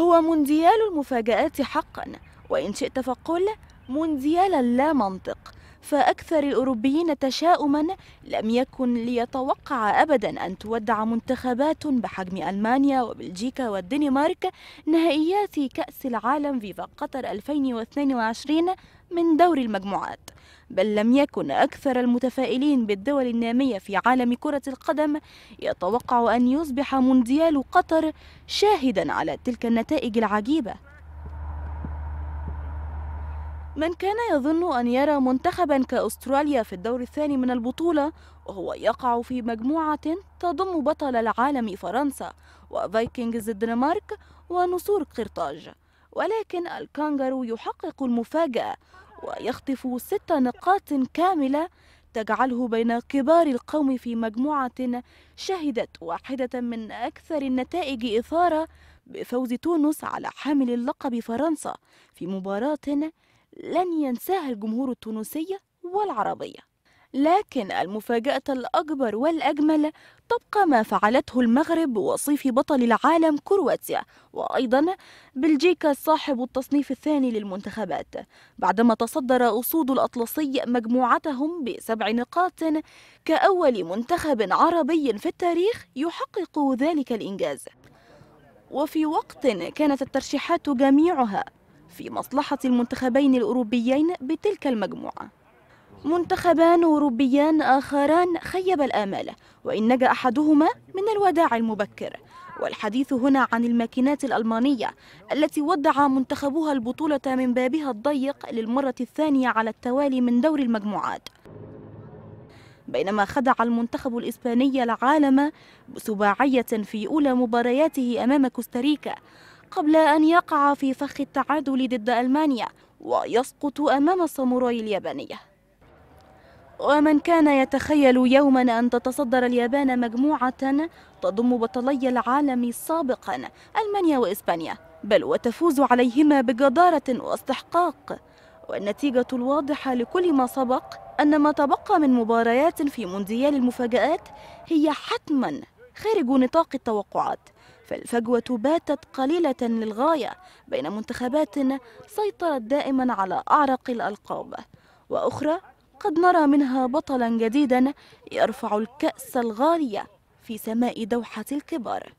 هو مونديال المفاجآت حقا وإن شئت فقل مونديال اللا منطق فأكثر الأوروبيين تشاؤما لم يكن ليتوقع أبدا أن تودع منتخبات بحجم ألمانيا وبلجيكا والدنمارك نهائيات كأس العالم فيفا قطر 2022 من دور المجموعات بل لم يكن أكثر المتفائلين بالدول النامية في عالم كرة القدم يتوقع أن يصبح مونديال قطر شاهدا على تلك النتائج العجيبة من كان يظن أن يرى منتخبا كأستراليا في الدور الثاني من البطولة وهو يقع في مجموعة تضم بطل العالم فرنسا وفايكنجز الدنمارك ونصور قرطاج ولكن الكانجارو يحقق المفاجأة ويخطف ست نقاط كاملة تجعله بين كبار القوم في مجموعة شهدت واحدة من أكثر النتائج إثارة بفوز تونس على حامل اللقب فرنسا في مباراة لن ينساها الجمهور التونسي والعربية لكن المفاجأة الأكبر والأجمل تبقى ما فعلته المغرب وصيف بطل العالم كرواتيا وأيضا بلجيكا صاحب التصنيف الثاني للمنتخبات بعدما تصدر أسود الأطلسي مجموعتهم بسبع نقاط كأول منتخب عربي في التاريخ يحقق ذلك الإنجاز وفي وقت كانت الترشيحات جميعها في مصلحة المنتخبين الأوروبيين بتلك المجموعة منتخبان أوروبيان آخران خيب الآمال وإن نجا أحدهما من الوداع المبكر والحديث هنا عن الماكينات الألمانية التي ودع منتخبها البطولة من بابها الضيق للمرة الثانية على التوالي من دور المجموعات بينما خدع المنتخب الإسباني العالم بسباعية في أولى مبارياته أمام كوستاريكا قبل أن يقع في فخ التعادل ضد ألمانيا ويسقط أمام الساموراي اليابانية ومن كان يتخيل يوما أن تتصدر اليابان مجموعة تضم بطلي العالم سابقا ألمانيا وإسبانيا بل وتفوز عليهما بجدارة واستحقاق والنتيجة الواضحة لكل ما سبق أن ما تبقى من مباريات في مونديال المفاجآت هي حتما خارج نطاق التوقعات فالفجوة باتت قليلة للغاية بين منتخبات سيطرت دائما على أعرق الألقاب وأخرى قد نرى منها بطلا جديدا يرفع الكأس الغالية في سماء دوحة الكبار